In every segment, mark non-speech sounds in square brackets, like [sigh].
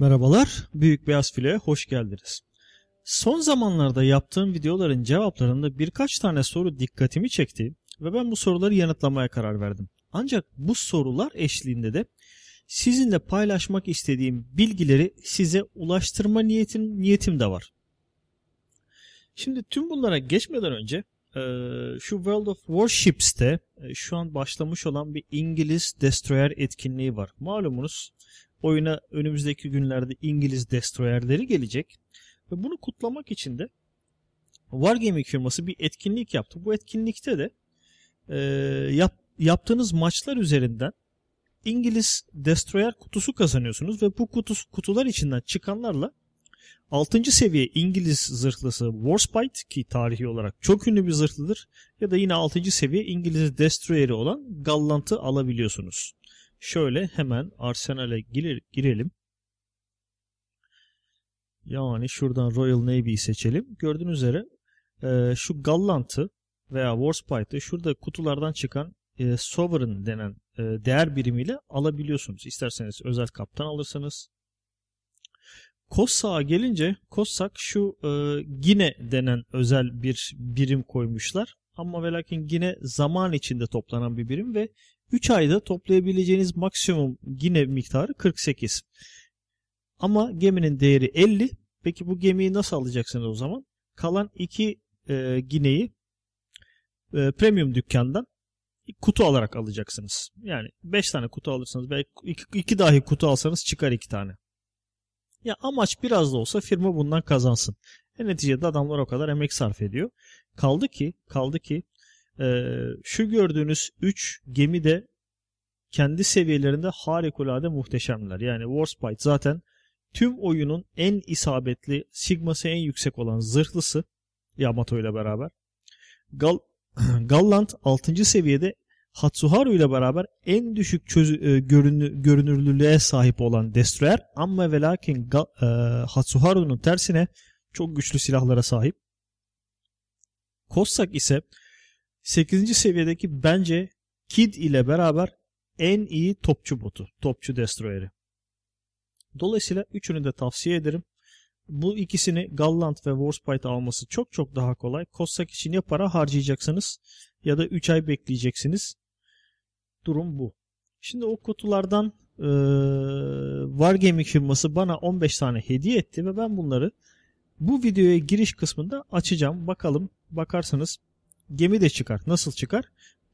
Merhabalar, Büyük Beyaz Filo'ya hoş geldiniz. Son zamanlarda yaptığım videoların cevaplarında birkaç tane soru dikkatimi çekti ve ben bu soruları yanıtlamaya karar verdim. Ancak bu sorular eşliğinde de sizinle paylaşmak istediğim bilgileri size ulaştırma niyetim, niyetim de var. Şimdi tüm bunlara geçmeden önce e, şu World of Warships'te e, şu an başlamış olan bir İngiliz Destroyer etkinliği var. Malumunuz Oyuna önümüzdeki günlerde İngiliz destroyerleri gelecek. Ve bunu kutlamak için de Wargaming firması bir etkinlik yaptı. Bu etkinlikte de e, yap, yaptığınız maçlar üzerinden İngiliz destroyer kutusu kazanıyorsunuz ve bu kutus, kutular içinden çıkanlarla 6. seviye İngiliz zırhlısı Warspite ki tarihi olarak çok ünlü bir zırhlıdır ya da yine 6. seviye İngiliz destroyeri olan Gallant'ı alabiliyorsunuz. Şöyle hemen Arsenal'e girir girelim. Yani şuradan Royal Navy'yi seçelim. Gördüğünüz üzere e, şu Gallant'ı veya Warspite'ı şurada kutulardan çıkan e, Sovereign denen e, değer birimiyle alabiliyorsunuz. İsterseniz özel kaptan alırsınız. Kossak'a gelince Kossak şu e, Gine denen özel bir birim koymuşlar. Ama ve lakin Gine zaman içinde toplanan bir birim ve 3 ayda toplayabileceğiniz maksimum yine miktarı 48. Ama geminin değeri 50. Peki bu gemiyi nasıl alacaksınız o zaman? Kalan 2 e, gineyi e, premium dükkandan kutu alarak alacaksınız. Yani 5 tane kutu alırsanız belki 2 dahi kutu alsanız çıkar 2 tane. Ya amaç biraz da olsa firma bundan kazansın. E neticede adamlar o kadar emek sarf ediyor. Kaldı ki, kaldı ki ee, şu gördüğünüz 3 gemi de kendi seviyelerinde harikulade muhteşemler. Yani Warspite zaten tüm oyunun en isabetli, sigması en yüksek olan zırhlısı Yamato ile beraber. Gal [clears throat] Galland 6. seviyede Hatsuharu ile beraber en düşük çözü, e, görünü, görünürlülüğe sahip olan Destroyer ama ve lakin Gal, e, Hatsuharu'nun tersine çok güçlü silahlara sahip. Kossak ise 8. seviyedeki bence Kid ile beraber en iyi topçu botu. Topçu Destroyer'i. Dolayısıyla üçünü de tavsiye ederim. Bu ikisini Gallant ve Warspite alması çok çok daha kolay. Kossak için ya para harcayacaksınız ya da 3 ay bekleyeceksiniz. Durum bu. Şimdi o kutulardan e, Wargaming firması bana 15 tane hediye etti ve ben bunları bu videoya giriş kısmında açacağım. Bakalım bakarsanız gemi de çıkar. Nasıl çıkar?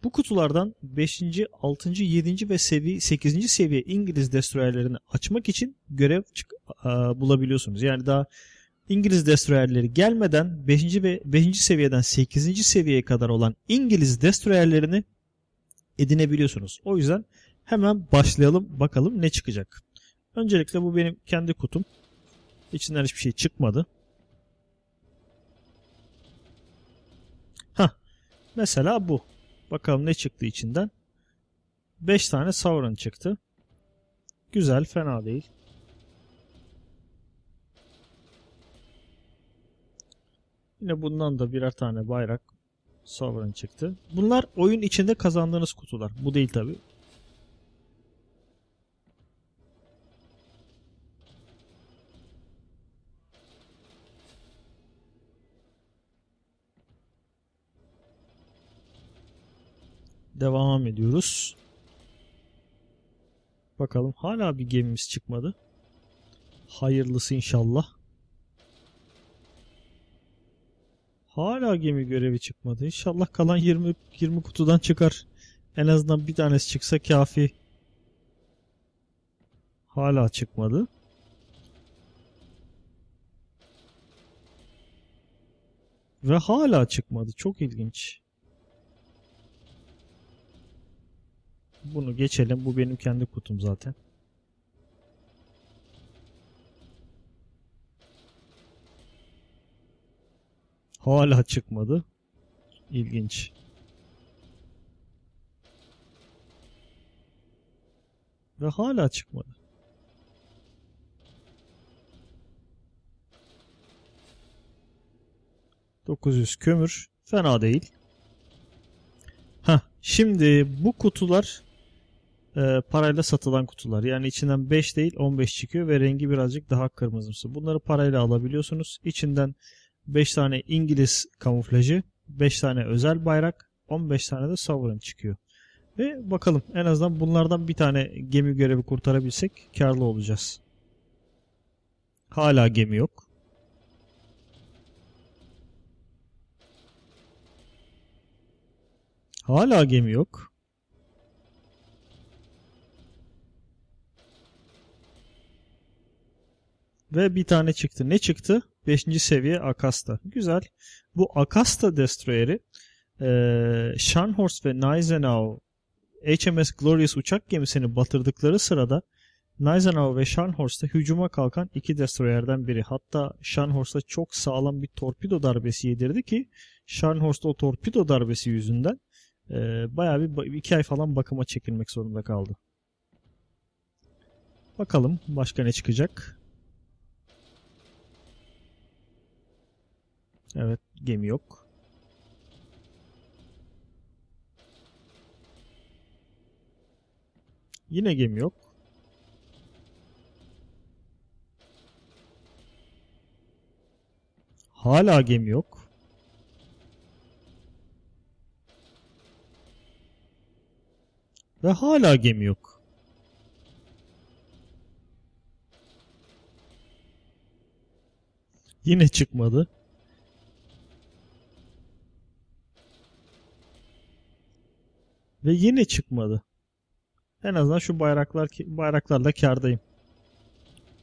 Bu kutulardan 5. 6. 7. ve seviye 8. seviye İngiliz destroyerlerini açmak için görev çık, bulabiliyorsunuz. Yani daha İngiliz destroyerleri gelmeden 5. ve 5. seviyeden 8. seviyeye kadar olan İngiliz destroyerlerini edinebiliyorsunuz. O yüzden hemen başlayalım bakalım ne çıkacak. Öncelikle bu benim kendi kutum. İçinden hiçbir şey çıkmadı. Mesela bu. Bakalım ne çıktı içinden. 5 tane Sauron çıktı. Güzel, fena değil. Yine bundan da birer tane bayrak Sauron çıktı. Bunlar oyun içinde kazandığınız kutular. Bu değil tabi. devam ediyoruz. Bakalım hala bir gemimiz çıkmadı. Hayırlısı inşallah. Hala gemi görevi çıkmadı. İnşallah kalan 20 20 kutudan çıkar. En azından bir tanesi çıksa kafi. Hala çıkmadı. Ve hala çıkmadı. Çok ilginç. Bunu geçelim. Bu benim kendi kutum zaten. Hala çıkmadı. İlginç. Ve hala çıkmadı. Dokuz yüz kömür. Fena değil. Ha, şimdi bu kutular e, parayla satılan kutular. Yani içinden 5 değil 15 çıkıyor ve rengi birazcık daha kırmızımsı. Bunları parayla alabiliyorsunuz. İçinden 5 tane İngiliz kamuflajı, 5 tane özel bayrak, 15 tane de sovereign çıkıyor. Ve bakalım en azından bunlardan bir tane gemi görevi kurtarabilsek karlı olacağız. Hala gemi yok. Hala gemi yok. Ve bir tane çıktı. Ne çıktı? 5. seviye Akasta. Güzel. Bu Akasta Destroyer'i e, Scharnhorst ve Neisenau HMS Glorious uçak gemisini batırdıkları sırada Neisenau ve Scharnhorst'a hücuma kalkan iki destroyerden biri. Hatta Scharnhorst'a çok sağlam bir torpido darbesi yedirdi ki Scharnhorst o torpido darbesi yüzünden e, bayağı bir iki ay falan bakıma çekilmek zorunda kaldı. Bakalım başka ne çıkacak. Evet gemi yok. Yine gemi yok. Hala gemi yok. Ve hala gemi yok. Yine çıkmadı. Ve yine çıkmadı. En azından şu bayraklar bayraklarla kardayım.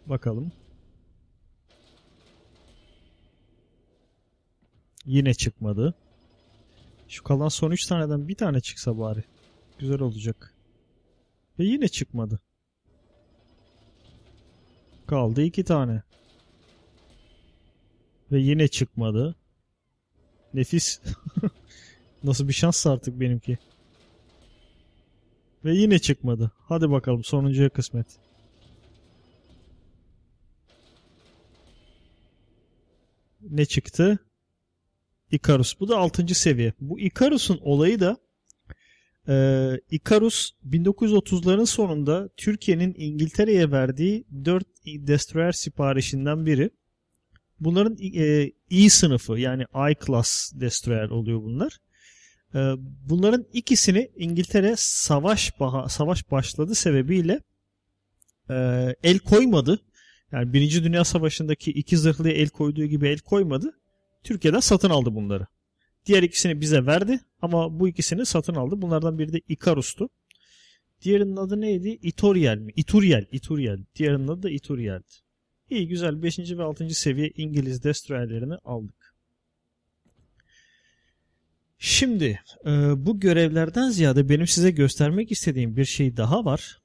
Bakalım. Yine çıkmadı. Şu kalan son 3 taneden bir tane çıksa bari. Güzel olacak. Ve yine çıkmadı. Kaldı 2 tane. Ve yine çıkmadı. Nefis. [laughs] Nasıl bir şans artık benimki. Ve yine çıkmadı. Hadi bakalım sonuncuya kısmet. Ne çıktı? Icarus. Bu da 6. seviye. Bu Icarus'un olayı da e, Icarus 1930'ların sonunda Türkiye'nin İngiltere'ye verdiği 4 destroyer siparişinden biri. Bunların e, E sınıfı yani I class destroyer oluyor bunlar. Ee, bunların ikisini İngiltere savaş baha, savaş başladı sebebiyle e, el koymadı. Yani Birinci Dünya Savaşı'ndaki iki zırhlıya el koyduğu gibi el koymadı. Türkiye'den satın aldı bunları. Diğer ikisini bize verdi ama bu ikisini satın aldı. Bunlardan biri de Icarus'tu. Diğerinin adı neydi? İtoriel mi? İturiel. İturiel. Diğerinin adı da İturiel'di. İyi güzel 5. ve 6. seviye İngiliz destroyerlerini aldık. Şimdi e, bu görevlerden ziyade benim size göstermek istediğim bir şey daha var.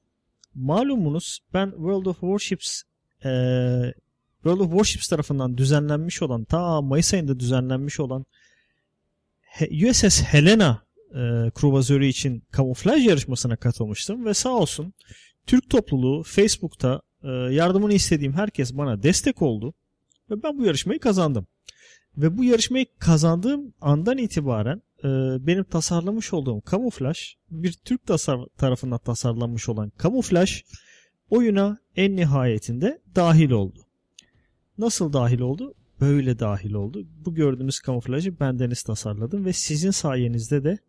Malumunuz ben World of Warships e, World of Warships tarafından düzenlenmiş olan ta Mayıs ayında düzenlenmiş olan USS Helena e, kruvazörü için kamuflaj yarışmasına katılmıştım ve sağ olsun Türk topluluğu Facebook'ta e, yardımını istediğim herkes bana destek oldu ve ben bu yarışmayı kazandım. Ve bu yarışmayı kazandığım andan itibaren e, benim tasarlamış olduğum kamuflaj bir Türk tasar tarafından tasarlanmış olan kamuflaj oyuna en nihayetinde dahil oldu. Nasıl dahil oldu? Böyle dahil oldu. Bu gördüğünüz kamuflajı bendeniz tasarladım ve sizin sayenizde de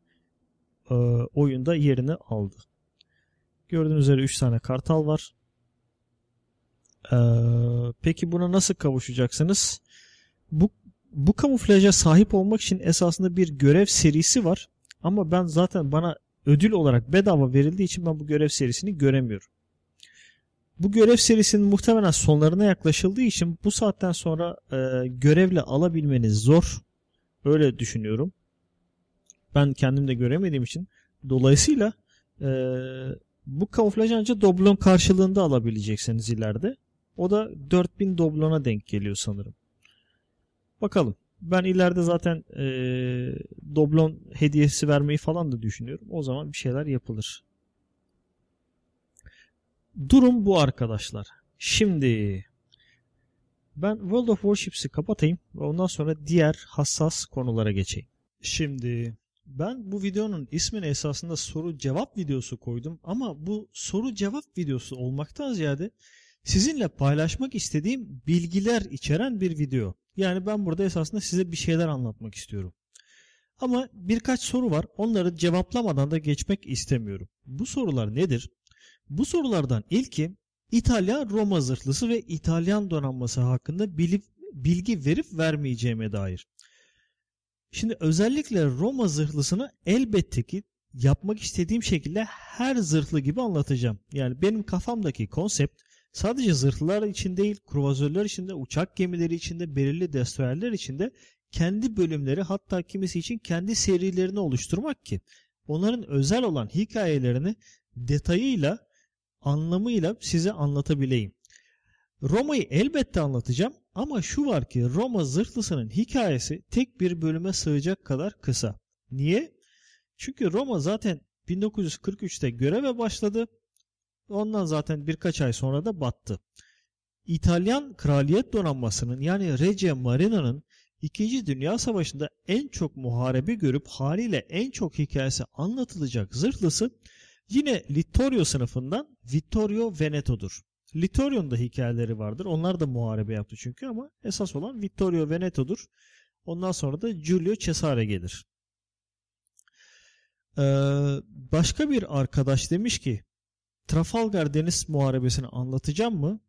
e, oyunda yerini aldı. Gördüğünüz üzere 3 tane kartal var. Ee, peki buna nasıl kavuşacaksınız? Bu bu kamuflaja sahip olmak için esasında bir görev serisi var. Ama ben zaten bana ödül olarak bedava verildiği için ben bu görev serisini göremiyorum. Bu görev serisinin muhtemelen sonlarına yaklaşıldığı için bu saatten sonra e, görevle alabilmeniz zor. Öyle düşünüyorum. Ben kendim de göremediğim için. Dolayısıyla e, bu kamuflaj ancak doblon karşılığında alabileceksiniz ileride. O da 4000 doblona denk geliyor sanırım. Bakalım. Ben ileride zaten e, doblon hediyesi vermeyi falan da düşünüyorum. O zaman bir şeyler yapılır. Durum bu arkadaşlar. Şimdi ben World of Warships'i kapatayım ve ondan sonra diğer hassas konulara geçeyim. Şimdi ben bu videonun ismini esasında soru cevap videosu koydum ama bu soru cevap videosu olmaktan ziyade sizinle paylaşmak istediğim bilgiler içeren bir video. Yani ben burada esasında size bir şeyler anlatmak istiyorum. Ama birkaç soru var. Onları cevaplamadan da geçmek istemiyorum. Bu sorular nedir? Bu sorulardan ilki İtalya Roma zırhlısı ve İtalyan donanması hakkında bilip, bilgi verip vermeyeceğime dair. Şimdi özellikle Roma zırhlısını elbette ki yapmak istediğim şekilde her zırhlı gibi anlatacağım. Yani benim kafamdaki konsept Sadece zırhlılar için değil, kruvazörler için de, uçak gemileri için de, belirli destroyerler için de kendi bölümleri hatta kimisi için kendi serilerini oluşturmak ki onların özel olan hikayelerini detayıyla, anlamıyla size anlatabileyim. Roma'yı elbette anlatacağım ama şu var ki Roma zırhlısının hikayesi tek bir bölüme sığacak kadar kısa. Niye? Çünkü Roma zaten 1943'te göreve başladı. Ondan zaten birkaç ay sonra da battı. İtalyan Kraliyet Donanması'nın yani Regia Marina'nın 2. Dünya Savaşı'nda en çok muharebe görüp haliyle en çok hikayesi anlatılacak zırhlısı yine Littorio sınıfından Vittorio Veneto'dur. Littorio'nun da hikayeleri vardır. Onlar da muharebe yaptı çünkü ama esas olan Vittorio Veneto'dur. Ondan sonra da Giulio Cesare gelir. Ee, başka bir arkadaş demiş ki Trafalgar Deniz Muharebesi'ni anlatacağım mı?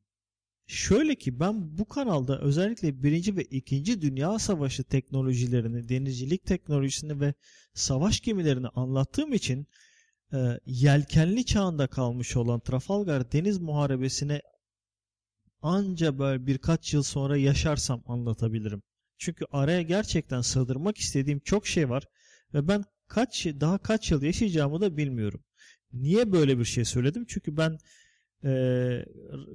Şöyle ki ben bu kanalda özellikle 1. ve 2. Dünya Savaşı teknolojilerini, denizcilik teknolojisini ve savaş gemilerini anlattığım için e, yelkenli çağında kalmış olan Trafalgar Deniz Muharebesi'ne anca böyle birkaç yıl sonra yaşarsam anlatabilirim. Çünkü araya gerçekten sığdırmak istediğim çok şey var ve ben kaç daha kaç yıl yaşayacağımı da bilmiyorum. Niye böyle bir şey söyledim? Çünkü ben e,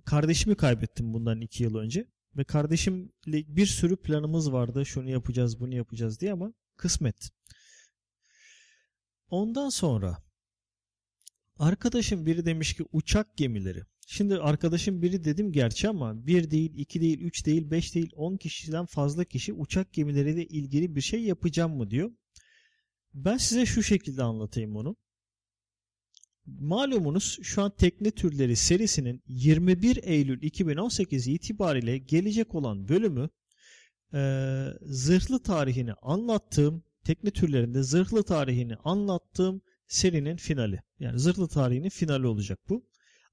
kardeşimi kaybettim bundan iki yıl önce. Ve kardeşimle bir sürü planımız vardı. Şunu yapacağız, bunu yapacağız diye ama kısmet. Ondan sonra arkadaşım biri demiş ki uçak gemileri. Şimdi arkadaşım biri dedim gerçi ama bir değil, iki değil, üç değil, beş değil, on kişiden fazla kişi uçak gemileriyle ilgili bir şey yapacağım mı diyor. Ben size şu şekilde anlatayım onu. Malumunuz şu an Tekne Türleri serisinin 21 Eylül 2018 itibariyle gelecek olan bölümü e, zırhlı tarihini anlattığım, tekne türlerinde zırhlı tarihini anlattığım serinin finali. Yani zırhlı tarihinin finali olacak bu.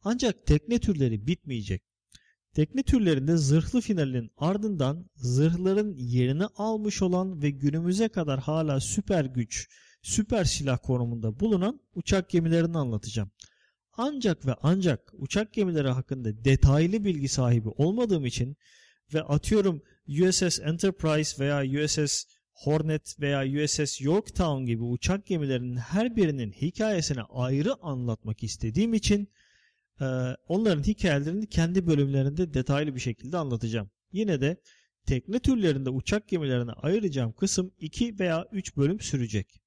Ancak tekne türleri bitmeyecek. Tekne türlerinde zırhlı finalin ardından zırhların yerini almış olan ve günümüze kadar hala süper güç süper silah konumunda bulunan uçak gemilerini anlatacağım. Ancak ve ancak uçak gemileri hakkında detaylı bilgi sahibi olmadığım için ve atıyorum USS Enterprise veya USS Hornet veya USS Yorktown gibi uçak gemilerinin her birinin hikayesini ayrı anlatmak istediğim için e, onların hikayelerini kendi bölümlerinde detaylı bir şekilde anlatacağım. Yine de tekne türlerinde uçak gemilerine ayıracağım kısım 2 veya 3 bölüm sürecek.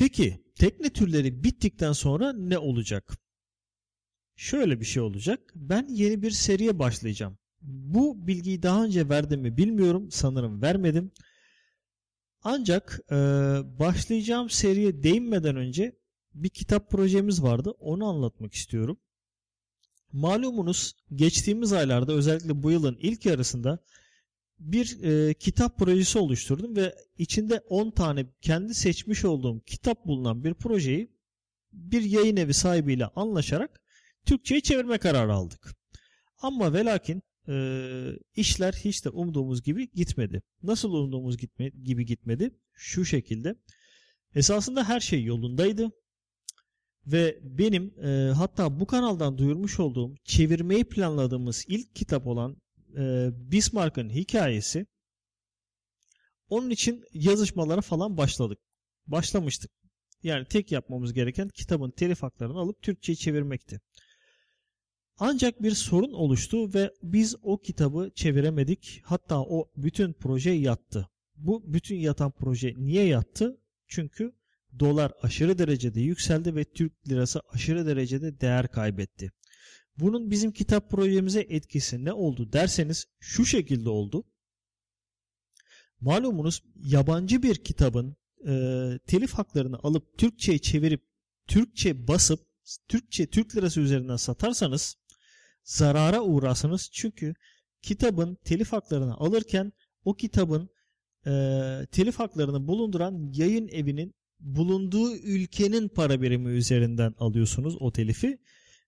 Peki tekne türleri bittikten sonra ne olacak? Şöyle bir şey olacak. Ben yeni bir seriye başlayacağım. Bu bilgiyi daha önce verdim mi bilmiyorum. Sanırım vermedim. Ancak e, başlayacağım seriye değinmeden önce bir kitap projemiz vardı. Onu anlatmak istiyorum. Malumunuz geçtiğimiz aylarda özellikle bu yılın ilk yarısında bir e, kitap projesi oluşturdum ve içinde 10 tane kendi seçmiş olduğum kitap bulunan bir projeyi bir yayın evi sahibiyle anlaşarak Türkçe'ye çevirme kararı aldık. Ama velakin e, işler hiç de umduğumuz gibi gitmedi. Nasıl umduğumuz gitme, gibi gitmedi? Şu şekilde. Esasında her şey yolundaydı. Ve benim e, hatta bu kanaldan duyurmuş olduğum çevirmeyi planladığımız ilk kitap olan e, Bismarck'ın hikayesi onun için yazışmalara falan başladık. Başlamıştık. Yani tek yapmamız gereken kitabın telif haklarını alıp Türkçe'ye çevirmekti. Ancak bir sorun oluştu ve biz o kitabı çeviremedik. Hatta o bütün proje yattı. Bu bütün yatan proje niye yattı? Çünkü dolar aşırı derecede yükseldi ve Türk lirası aşırı derecede değer kaybetti. Bunun bizim kitap projemize etkisi ne oldu derseniz şu şekilde oldu. Malumunuz yabancı bir kitabın e, telif haklarını alıp Türkçe'ye çevirip Türkçe basıp Türkçe Türk lirası üzerinden satarsanız zarara uğrarsınız. Çünkü kitabın telif haklarını alırken o kitabın e, telif haklarını bulunduran yayın evinin bulunduğu ülkenin para birimi üzerinden alıyorsunuz o telifi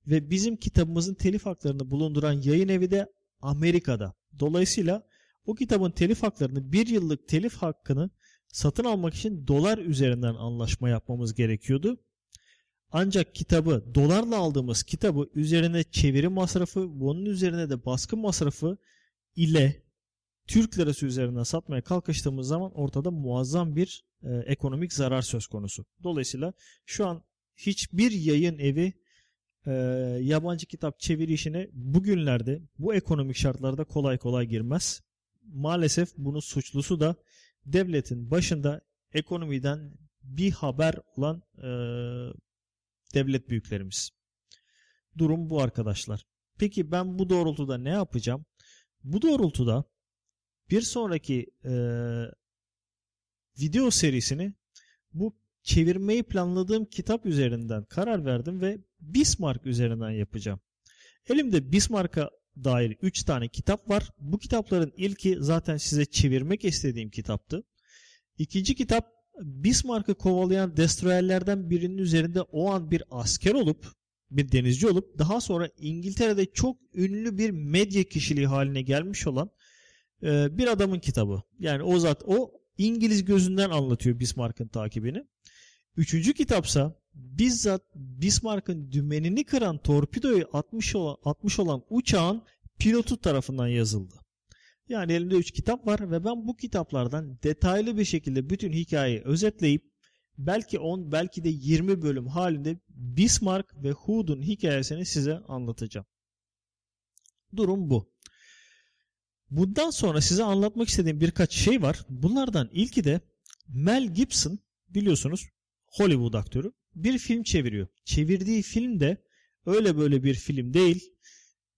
ve bizim kitabımızın telif haklarını bulunduran yayın evi de Amerika'da. Dolayısıyla bu kitabın telif haklarını bir yıllık telif hakkını satın almak için dolar üzerinden anlaşma yapmamız gerekiyordu. Ancak kitabı dolarla aldığımız kitabı üzerine çeviri masrafı, bunun üzerine de baskı masrafı ile Türk lirası üzerinden satmaya kalkıştığımız zaman ortada muazzam bir e, ekonomik zarar söz konusu. Dolayısıyla şu an hiçbir yayın evi e, yabancı kitap çeviri işine bugünlerde bu ekonomik şartlarda kolay kolay girmez. Maalesef bunun suçlusu da devletin başında ekonomiden bir haber olan e, devlet büyüklerimiz. Durum bu arkadaşlar. Peki ben bu doğrultuda ne yapacağım? Bu doğrultuda bir sonraki e, video serisini bu çevirmeyi planladığım kitap üzerinden karar verdim ve Bismarck üzerinden yapacağım. Elimde Bismarck'a dair 3 tane kitap var. Bu kitapların ilki zaten size çevirmek istediğim kitaptı. İkinci kitap Bismarck'ı kovalayan destroyerlerden birinin üzerinde o an bir asker olup bir denizci olup daha sonra İngiltere'de çok ünlü bir medya kişiliği haline gelmiş olan e, bir adamın kitabı. Yani o zat o İngiliz gözünden anlatıyor Bismarck'ın takibini. Üçüncü kitapsa bizzat Bismarck'ın dümenini kıran torpidoyu atmış olan, atmış olan uçağın pilotu tarafından yazıldı. Yani elimde üç kitap var ve ben bu kitaplardan detaylı bir şekilde bütün hikayeyi özetleyip belki 10 belki de 20 bölüm halinde Bismarck ve Hood'un hikayesini size anlatacağım. Durum bu. Bundan sonra size anlatmak istediğim birkaç şey var. Bunlardan ilki de Mel Gibson biliyorsunuz Hollywood aktörü bir film çeviriyor. Çevirdiği film de öyle böyle bir film değil.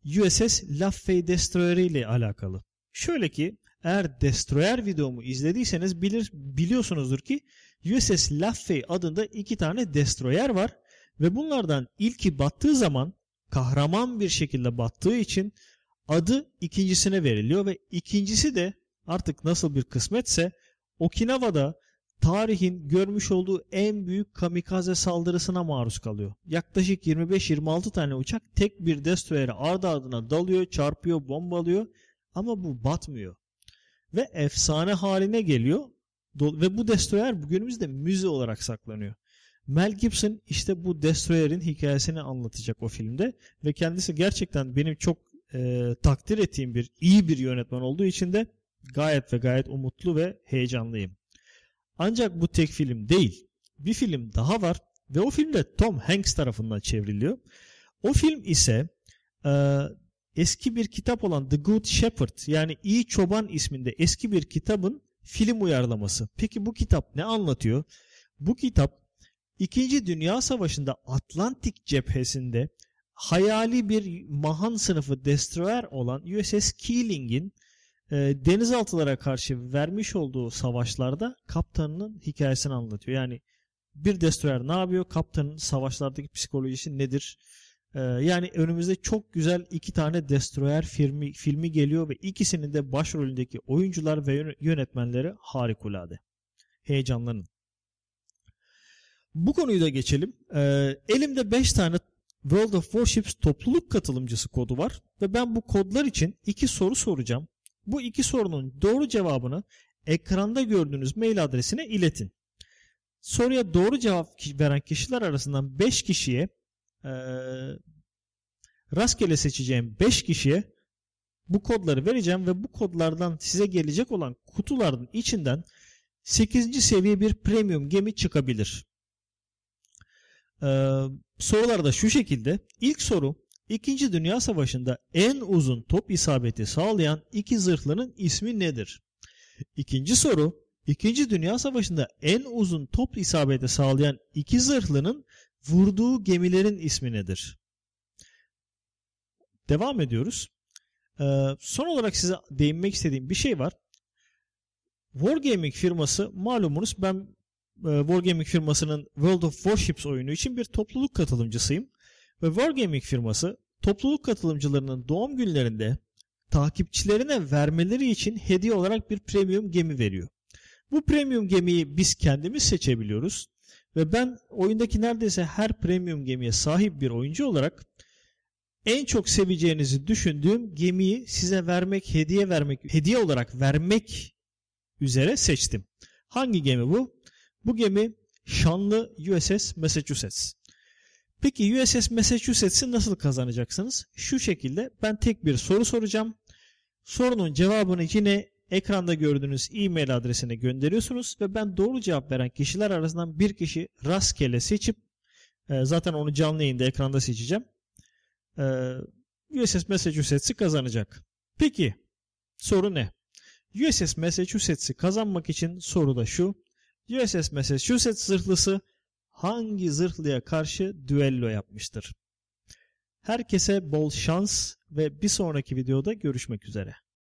USS Laffey Destroyer ile alakalı. Şöyle ki eğer Destroyer videomu izlediyseniz bilir, biliyorsunuzdur ki USS Laffey adında iki tane Destroyer var ve bunlardan ilki battığı zaman kahraman bir şekilde battığı için adı ikincisine veriliyor ve ikincisi de artık nasıl bir kısmetse Okinawa'da tarihin görmüş olduğu en büyük kamikaze saldırısına maruz kalıyor. Yaklaşık 25-26 tane uçak tek bir destroyere ardı ardına dalıyor, çarpıyor, bombalıyor ama bu batmıyor. Ve efsane haline geliyor ve bu destroyer bugünümüzde müze olarak saklanıyor. Mel Gibson işte bu destroyer'in hikayesini anlatacak o filmde ve kendisi gerçekten benim çok e, takdir ettiğim bir iyi bir yönetmen olduğu için de gayet ve gayet umutlu ve heyecanlıyım. Ancak bu tek film değil. Bir film daha var ve o film de Tom Hanks tarafından çevriliyor. O film ise e, eski bir kitap olan The Good Shepherd yani İyi Çoban isminde eski bir kitabın film uyarlaması. Peki bu kitap ne anlatıyor? Bu kitap İkinci Dünya Savaşı'nda Atlantik cephesinde hayali bir mahan sınıfı destroyer olan USS Keeling'in e, denizaltılara karşı vermiş olduğu savaşlarda kaptanının hikayesini anlatıyor. Yani bir destroyer ne yapıyor? Kaptanın savaşlardaki psikolojisi nedir? E, yani önümüzde çok güzel iki tane destroyer filmi, filmi geliyor ve ikisinin de başrolündeki oyuncular ve yönetmenleri harikulade. Heyecanlanın. Bu konuyu da geçelim. E, elimde 5 tane World of Warships topluluk katılımcısı kodu var ve ben bu kodlar için iki soru soracağım. Bu iki sorunun doğru cevabını ekranda gördüğünüz mail adresine iletin. Soruya doğru cevap veren kişiler arasından 5 kişiye rastgele seçeceğim 5 kişiye bu kodları vereceğim ve bu kodlardan size gelecek olan kutuların içinden 8. seviye bir premium gemi çıkabilir. Ee, sorular da şu şekilde. İlk soru İkinci Dünya Savaşı'nda en uzun top isabeti sağlayan iki zırhlının ismi nedir? İkinci soru. İkinci Dünya Savaşı'nda en uzun top isabeti sağlayan iki zırhlının vurduğu gemilerin ismi nedir? Devam ediyoruz. Ee, son olarak size değinmek istediğim bir şey var. Wargaming firması malumunuz ben e, Wargaming firmasının World of Warships oyunu için bir topluluk katılımcısıyım ve Wargaming firması topluluk katılımcılarının doğum günlerinde takipçilerine vermeleri için hediye olarak bir premium gemi veriyor. Bu premium gemiyi biz kendimiz seçebiliyoruz ve ben oyundaki neredeyse her premium gemiye sahip bir oyuncu olarak en çok seveceğinizi düşündüğüm gemiyi size vermek, hediye vermek, hediye olarak vermek üzere seçtim. Hangi gemi bu? Bu gemi şanlı USS Massachusetts. Peki USS Massachusetts'i nasıl kazanacaksınız? Şu şekilde ben tek bir soru soracağım. Sorunun cevabını yine ekranda gördüğünüz e-mail adresine gönderiyorsunuz ve ben doğru cevap veren kişiler arasından bir kişi rastgele seçip e, zaten onu canlı yayında ekranda seçeceğim. E, USS Massachusetts'i kazanacak. Peki soru ne? USS Massachusetts'i kazanmak için soru da şu. USS Massachusetts zırhlısı hangi zırhlıya karşı düello yapmıştır? Herkese bol şans ve bir sonraki videoda görüşmek üzere.